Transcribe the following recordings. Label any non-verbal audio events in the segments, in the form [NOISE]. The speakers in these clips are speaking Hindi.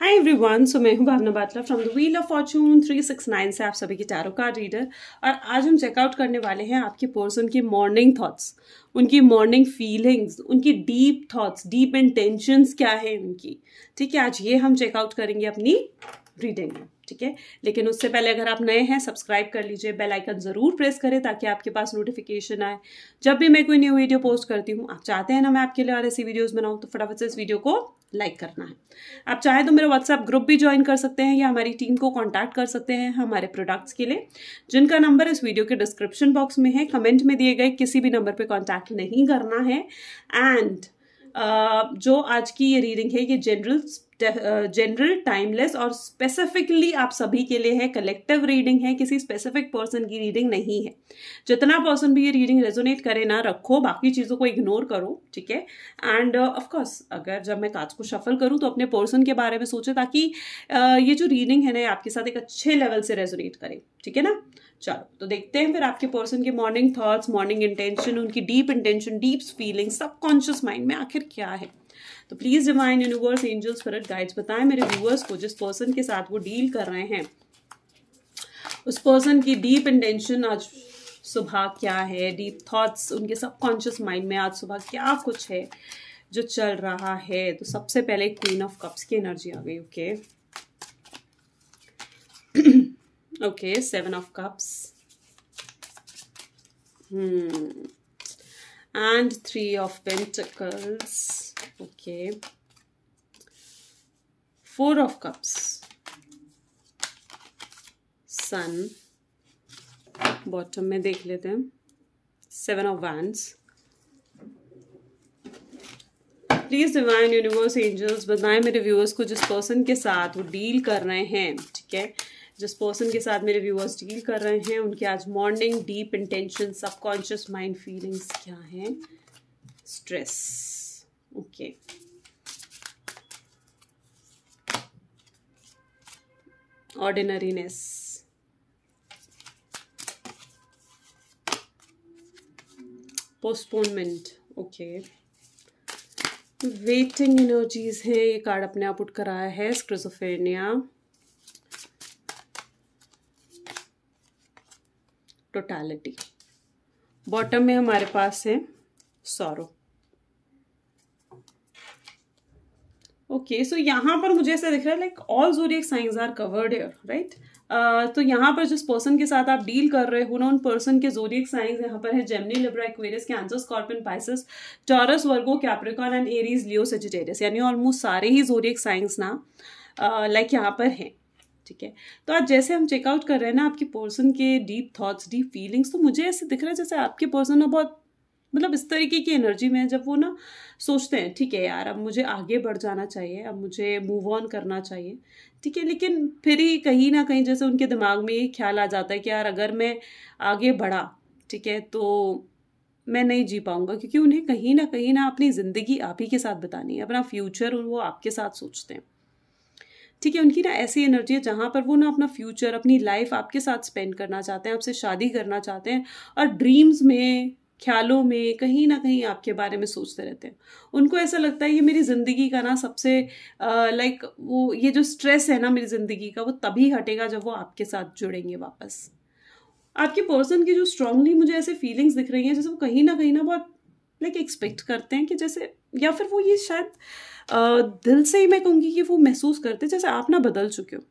हाय एवरीवन सो मैं हूँ Bhavna Batla from the wheel of fortune 369 से आप सभी की टैरो कार्ड रीडर और आज हम चेकआउट करने वाले हैं आपके पर्सन के मॉर्निंग थॉट्स उनकी मॉर्निंग फीलिंग्स उनकी डीप थॉट्स डीप इंटेंशंस क्या है उनकी ठीक है आज ये हम चेकआउट करेंगे अपनी रीडिंग है ठीक है लेकिन उससे पहले अगर आप नए हैं सब्सक्राइब कर लीजिए बेल आइकन ज़रूर प्रेस करें ताकि आपके पास नोटिफिकेशन आए जब भी मैं कोई न्यू वीडियो पोस्ट करती हूँ आप चाहते हैं ना मैं आपके लिए और ऐसी वीडियोज़ बनाऊँ तो फटाफट से इस वीडियो को लाइक करना है आप चाहे तो मेरा व्हाट्सएप ग्रुप भी ज्वाइन कर सकते हैं या हमारी टीम को कॉन्टैक्ट कर सकते हैं हमारे प्रोडक्ट्स के लिए जिनका नंबर इस वीडियो के डिस्क्रिप्शन बॉक्स में है कमेंट में दिए गए किसी भी नंबर पर कॉन्टैक्ट नहीं करना है एंड uh, जो आज की ये रीडिंग है ये जनरल जनरल टाइमलेस और स्पेसिफिकली आप सभी के लिए है कलेक्टिव रीडिंग है किसी स्पेसिफिक पर्सन की रीडिंग नहीं है जितना पर्सन भी ये रीडिंग रेजोनेट करे ना रखो बाकी चीज़ों को इग्नोर करो ठीक है एंड ऑफकोर्स अगर जब मैं काज को शफल करूँ तो अपने पर्सन के बारे में सोचें ताकि uh, ये जो रीडिंग है ना आपके साथ एक अच्छे लेवल से रेजोनेट करे ठीक है ना चलो तो देखते हैं फिर आपके पर्सन के मॉर्निंग थाट्स मॉर्निंग इंटेंशन उनकी deep intention deep feeling subconscious mind में आखिर क्या है तो please divine universe angels for guides बताएं मेरे व्यूअर्स को जिस पर्सन के साथ वो डील कर रहे हैं उस पर्सन की डीप इंटेंशन आज सुबह क्या है डीप थॉट्स उनके सबकॉन्शियस माइंड में आज सुबह क्या कुछ है जो चल रहा है तो सबसे पहले क्वीन ऑफ कप्स की एनर्जी आ गई okay okay seven of cups and three of pentacles okay four of cups sun bottom में देख लेते हैं seven of wands please divine universe angels बताएं मेरे व्यूअर्स को जिस पर्सन के साथ वो डील कर रहे हैं ठीक है जिस पर्सन के साथ मेरे व्यूअर्स डील कर रहे हैं उनके आज morning deep intention subconscious mind feelings क्या हैं stress okay ordinariness postponement okay waiting energies हैं ये कार्ड अपने आप उठ कर आया है स्क्रिजोफेनिया टोटालिटी बॉटम में हमारे पास है सौरव ओके सो यहाँ पर मुझे ऐसा दिख रहा है like all zodiac signs are covered here right तो यहाँ पर जिस पर्सन के साथ आप डील कर रहे हो ना उन पर्सन के जोरियक साइंस यहाँ पर है Gemini Libra Aquarius Cancer Scorpion Pisces Taurus Virgo Capricorn and Aries Leo Sagittarius यानी ऑलमोस्ट सारे ही जोरियक साइंस ना लाइक uh, यहाँ पर हैं ठीक है तो आज जैसे हम चेकआउट कर रहे हैं ना आपके पर्सन के डीप थॉट्स डीप फीलिंग्स तो मुझे ऐसे दिख रहा है जैसे आपके पर्सन ना बहुत मतलब इस तरीके की एनर्जी में जब वो ना सोचते हैं ठीक है यार अब मुझे आगे बढ़ जाना चाहिए अब मुझे मूव ऑन करना चाहिए ठीक है लेकिन फिर ही कहीं ना कहीं जैसे उनके दिमाग में ये ख्याल आ जाता है कि यार अगर मैं आगे बढ़ा ठीक है तो मैं नहीं जी पाऊँगा क्योंकि उन्हें कहीं ना कहीं ना अपनी ज़िंदगी आप ही के साथ बतानी है अपना फ्यूचर वो आपके साथ सोचते हैं ठीक है उनकी ना ऐसी एनर्जी है जहाँ पर वो ना अपना फ्यूचर अपनी लाइफ आपके साथ स्पेंड करना चाहते हैं आपसे शादी करना चाहते हैं और ड्रीम्स में ख्यालों में कहीं ना कहीं आपके बारे में सोचते रहते हैं उनको ऐसा लगता है ये मेरी ज़िंदगी का ना सबसे लाइक वो ये जो स्ट्रेस है ना मेरी ज़िंदगी का वो तभी हटेगा जब वो आपके साथ जुड़ेंगे वापस आपके पर्सन की जो स्ट्रांगली मुझे ऐसे फीलिंग्स दिख रही हैं जैसे वो कहीं ना कहीं ना बहुत लाइक एक्सपेक्ट करते हैं कि जैसे या फिर वो ये शायद दिल से ही मैं कहूँगी कि वो महसूस करते जैसे आप ना बदल चुके हो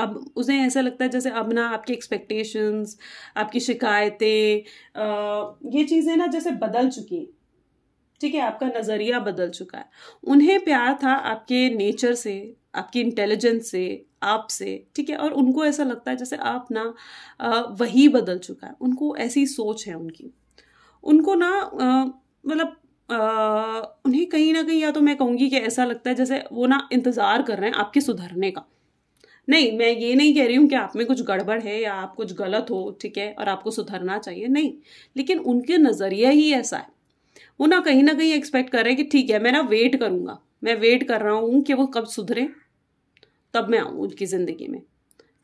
अब उसे ऐसा लगता है जैसे अब ना आपकी एक्सपेक्टेशंस आपकी शिकायतें ये चीज़ें ना जैसे बदल चुकी हैं ठीक है आपका नज़रिया बदल चुका है उन्हें प्यार था आपके नेचर से आपकी इंटेलिजेंस से आपसे ठीक है और उनको ऐसा लगता है जैसे आप ना वही बदल चुका है उनको ऐसी सोच है उनकी उनको ना मतलब उन्हें कहीं ना कहीं या तो मैं कहूँगी कि ऐसा लगता है जैसे वो ना इंतज़ार कर रहे हैं आपके सुधरने का नहीं मैं ये नहीं कह रही हूँ कि आप में कुछ गड़बड़ है या आप कुछ गलत हो ठीक है और आपको सुधरना चाहिए नहीं लेकिन उनके नज़रिया ही ऐसा है वो ना कहीं ना कहीं एक्सपेक्ट कर रहे हैं कि ठीक है मैं ना वेट करूँगा मैं वेट कर रहा हूँ कि वो कब सुधरे तब मैं आऊँ उनकी ज़िंदगी में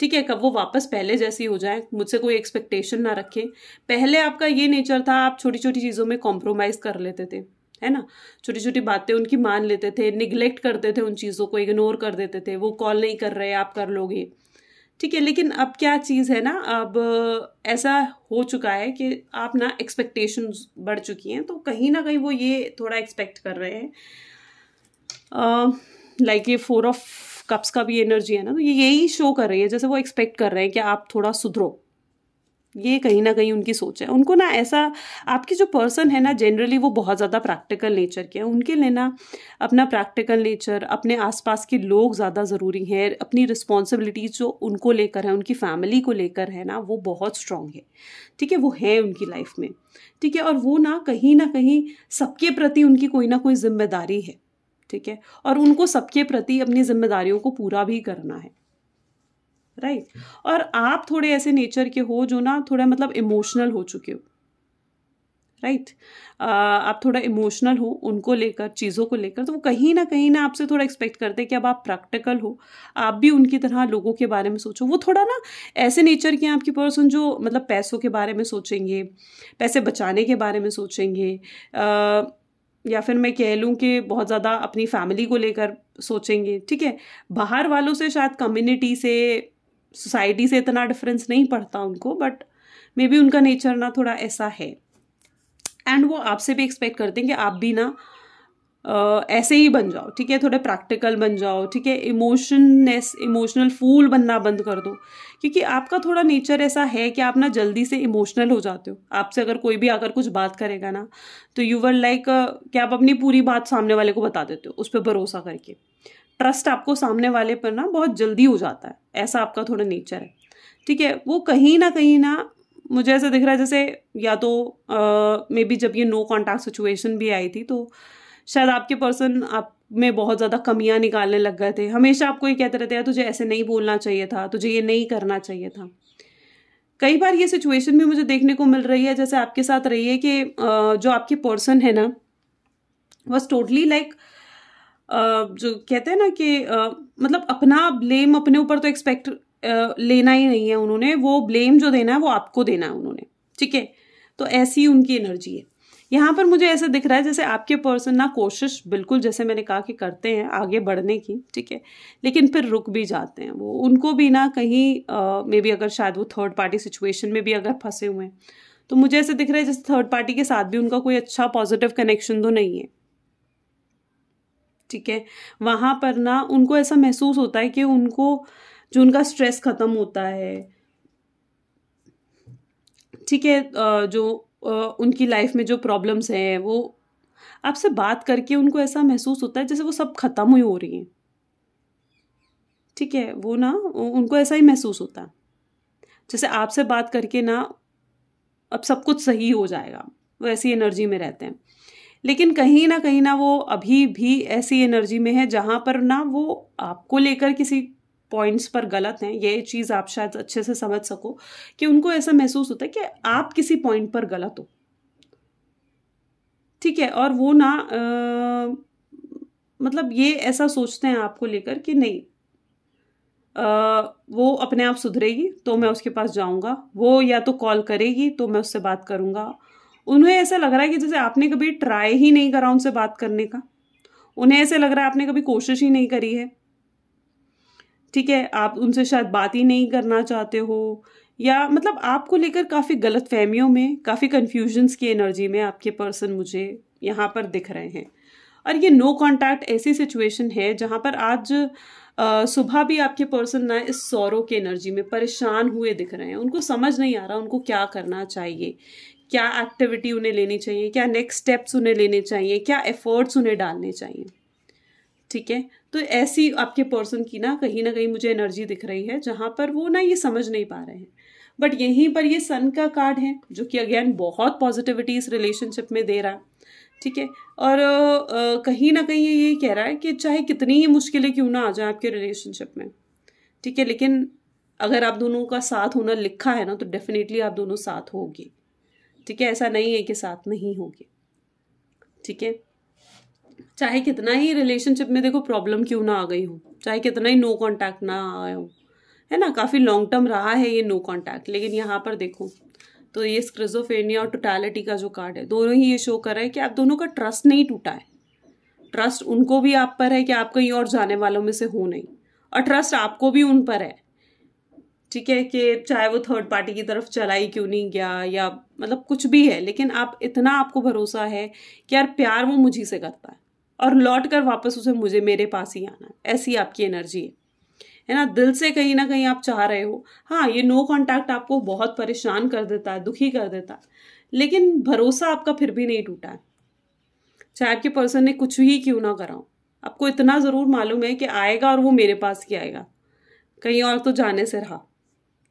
ठीक है कब वो वापस पहले जैसी हो जाए मुझसे कोई एक्सपेक्टेशन ना रखें पहले आपका ये नेचर था आप छोटी छोटी चीज़ों में कॉम्प्रोमाइज़ कर लेते थे है ना छोटी छोटी बातें उनकी मान लेते थे निगलेक्ट करते थे उन चीज़ों को इग्नोर कर देते थे वो कॉल नहीं कर रहे आप कर लोगे ठीक है लेकिन अब क्या चीज़ है ना अब ऐसा हो चुका है कि आप ना एक्सपेक्टेशन बढ़ चुकी हैं तो कहीं ना कहीं वो ये थोड़ा एक्सपेक्ट कर रहे हैं लाइक ये फोर ऑफ कप्स का भी एनर्जी है ना तो ये यही शो कर रही है जैसे वो एक्सपेक्ट कर रहे हैं कि आप थोड़ा सुधरो ये कहीं ना कहीं उनकी सोच है उनको ना ऐसा आपकी जो पर्सन है ना जनरली वो बहुत ज़्यादा प्रैक्टिकल नेचर के हैं उनके लिए ना अपना प्रैक्टिकल नेचर अपने आसपास के लोग ज़्यादा ज़रूरी हैं अपनी रिस्पॉन्सिबिलिटीज जो उनको लेकर है उनकी फैमिली को लेकर है ना वो बहुत स्ट्रांग है ठीक है वो है उनकी लाइफ में ठीक है और वो ना कहीं ना कहीं सबके प्रति उनकी कोई ना कोई जिम्मेदारी है ठीक है और उनको सबके प्रति अपनी जिम्मेदारियों को पूरा भी करना है राइट right? और आप थोड़े ऐसे नेचर के हो जो ना थोड़ा मतलब इमोशनल हो चुके हो राइट right? uh, आप थोड़ा इमोशनल हो उनको लेकर चीज़ों को लेकर तो वो कहीं ना कहीं ना आपसे थोड़ा एक्सपेक्ट करते हैं कि अब आप प्रैक्टिकल हो आप भी उनकी तरह लोगों के बारे में सोचो वो थोड़ा ना ऐसे नेचर के आपकी पर्सन जो मतलब पैसों के बारे में सोचेंगे पैसे बचाने के बारे में सोचेंगे uh, या फिर मैं कह लूँ कि बहुत ज़्यादा अपनी फैमिली को लेकर सोचेंगे ठीक है बाहर वालों से शायद कम्युनिटी से सोसाइटी से इतना डिफरेंस नहीं पड़ता उनको बट मे बी उनका नेचर ना थोड़ा ऐसा है एंड वो आपसे भी एक्सपेक्ट करते हैं कि आप भी ना ऐसे ही बन जाओ ठीक है थोड़े प्रैक्टिकल बन जाओ ठीक है इमोशननेस इमोशनल फूल बनना बंद कर दो क्योंकि आपका थोड़ा नेचर ऐसा है कि आप ना जल्दी से इमोशनल हो जाते हो आपसे अगर कोई भी आकर कुछ बात करेगा ना तो यू वर लाइक कि आप अपनी पूरी बात सामने वाले को बता देते हो उस पर भरोसा करके ट्रस्ट आपको सामने वाले पर ना बहुत जल्दी हो जाता है ऐसा आपका थोड़ा नेचर है ठीक है वो कहीं ना कहीं ना मुझे ऐसा दिख रहा है जैसे या तो मे बी जब ये नो कॉन्टैक्ट सिचुएशन भी आई थी तो शायद आपके पर्सन आप में बहुत ज़्यादा कमियां निकालने लग गए थे हमेशा आपको ये कहते रहते हैं तुझे ऐसे नहीं बोलना चाहिए था तुझे ये नहीं करना चाहिए था कई बार ये सिचुएशन भी मुझे देखने को मिल रही है जैसे आपके साथ रही है कि जो आपके पर्सन है ना वॉज टोटली लाइक जो कहते हैं ना कि मतलब अपना ब्लेम अपने ऊपर तो एक्सपेक्ट लेना ही नहीं है उन्होंने वो ब्लेम जो देना है वो आपको देना है उन्होंने ठीक है तो ऐसी उनकी एनर्जी है यहाँ पर मुझे ऐसा दिख रहा है जैसे आपके पर्सन ना कोशिश बिल्कुल जैसे मैंने कहा कि करते हैं आगे बढ़ने की ठीक है लेकिन फिर रुक भी जाते हैं वो उनको भी ना कहीं मे बी अगर शायद वो थर्ड पार्टी सिचुएशन में भी अगर फंसे हुए हैं तो मुझे ऐसे दिख रहा है जैसे थर्ड पार्टी के साथ भी उनका कोई अच्छा पॉजिटिव कनेक्शन तो नहीं है ठीक है वहाँ पर ना उनको ऐसा महसूस होता है कि उनको जो उनका स्ट्रेस ख़त्म होता है ठीक है जो उनकी लाइफ में जो प्रॉब्लम्स हैं वो आपसे बात करके उनको ऐसा महसूस होता है जैसे वो सब ख़त्म ही हो रही हैं ठीक है वो ना उनको ऐसा ही महसूस होता है जैसे आपसे बात करके ना अब सब कुछ सही हो जाएगा वो ऐसी एनर्जी में रहते हैं लेकिन कहीं ना कहीं ना वो अभी भी ऐसी एनर्जी में है जहाँ पर ना वो आपको लेकर किसी पॉइंट्स पर गलत हैं ये चीज़ आप शायद अच्छे से समझ सको कि उनको ऐसा महसूस होता है कि आप किसी पॉइंट पर गलत हो ठीक है और वो ना आ, मतलब ये ऐसा सोचते हैं आपको लेकर कि नहीं आ, वो अपने आप सुधरेगी तो मैं उसके पास जाऊंगा वो या तो कॉल करेगी तो मैं उससे बात करूंगा उन्हें ऐसा लग रहा है कि जैसे आपने कभी ट्राई ही नहीं करा उनसे बात करने का उन्हें ऐसे लग रहा है आपने कभी कोशिश ही नहीं करी है ठीक है आप उनसे शायद बात ही नहीं करना चाहते हो या मतलब आपको लेकर काफ़ी गलत फहमियों में काफ़ी कन्फ्यूजन्स की एनर्जी में आपके पर्सन मुझे यहाँ पर दिख रहे हैं और ये नो कांटेक्ट ऐसी सिचुएशन है जहाँ पर आज सुबह भी आपके पर्सन ना इस सौरों के एनर्जी में परेशान हुए दिख रहे हैं उनको समझ नहीं आ रहा उनको क्या करना चाहिए क्या एक्टिविटी उन्हें लेनी चाहिए क्या नेक्स्ट स्टेप्स उन्हें लेने चाहिए क्या एफर्ट्स उन्हें डालने चाहिए ठीक है तो ऐसी आपके पर्सन की ना कहीं ना कहीं मुझे एनर्जी दिख रही है जहाँ पर वो ना ये समझ नहीं पा रहे हैं बट यहीं पर ये सन का कार्ड है जो कि अगेन बहुत पॉजिटिविटी इस रिलेशनशिप में दे रहा है ठीक है और कहीं ना कहीं ये यही कह रहा है कि चाहे कितनी ही मुश्किलें क्यों ना आ जाए आपके रिलेशनशिप में ठीक है लेकिन अगर आप दोनों का साथ होना लिखा है ना तो डेफिनेटली आप दोनों साथ होगी ठीक है ऐसा नहीं है कि साथ नहीं होगी ठीक है चाहे कितना ही रिलेशनशिप में देखो प्रॉब्लम क्यों ना आ गई हो चाहे कितना ही नो कांटेक्ट ना आया हो है ना काफ़ी लॉन्ग टर्म रहा है ये नो कांटेक्ट लेकिन यहाँ पर देखो तो ये स्क्रिजोफेनिया और टोटालिटी का जो कार्ड है दोनों ही ये शो कर रहा है कि आप दोनों का ट्रस्ट नहीं टूटा है ट्रस्ट उनको भी आप पर है कि आप कहीं और जाने वालों में से हो नहीं और ट्रस्ट आपको भी उन पर है ठीक है कि चाहे वो थर्ड पार्टी की तरफ चला ही क्यों नहीं गया या मतलब कुछ भी है लेकिन आप इतना आपको भरोसा है कि यार प्यार वो मुझी से करता है और लौट कर वापस उसे मुझे मेरे पास ही आना है ऐसी आपकी एनर्जी है है ना दिल से कहीं ना कहीं आप चाह रहे हो हाँ ये नो कॉन्टैक्ट आपको बहुत परेशान कर देता है दुखी कर देता है लेकिन भरोसा आपका फिर भी नहीं टूटा है चाहे आपके पर्सन ने कुछ ही क्यों ना कराओ आपको इतना ज़रूर मालूम है कि आएगा और वो मेरे पास ही आएगा कहीं और तो जाने से रहा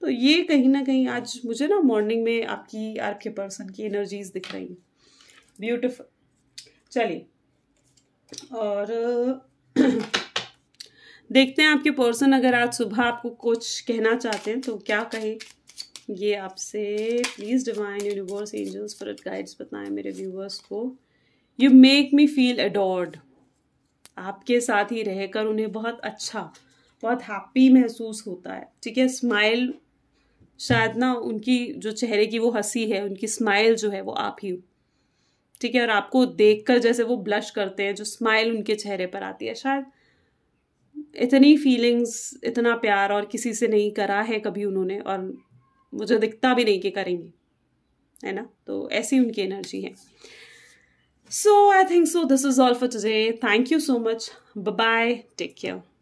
तो ये कहीं ना कहीं आज मुझे ना मॉर्निंग में आपकी आपके पर्सन की एनर्जीज दिख रही ब्यूटिफुल चलिए और [CLEARS THROAT] देखते हैं आपके पर्सन अगर आज सुबह आपको कुछ कहना चाहते हैं तो क्या कहे ये आपसे प्लीज़ डिवाइन यूनिवर्स एंजल्स पर गाइड्स बताएं मेरे व्यूवर्स को you make me feel adored आपके साथ ही रहकर उन्हें बहुत अच्छा बहुत हैप्पी महसूस होता है ठीक है स्माइल शायद ना उनकी जो चेहरे की वो हंसी है उनकी स्माइल जो है वो आप ही हो ठीक है और आपको देखकर जैसे वो ब्लश करते हैं जो स्माइल उनके चेहरे पर आती है शायद इतनी फीलिंग्स इतना प्यार और किसी से नहीं करा है कभी उन्होंने और मुझे दिखता भी नहीं कि करेंगे है ना तो ऐसी उनकी एनर्जी है so I think so this is all for today thank you so much bye take care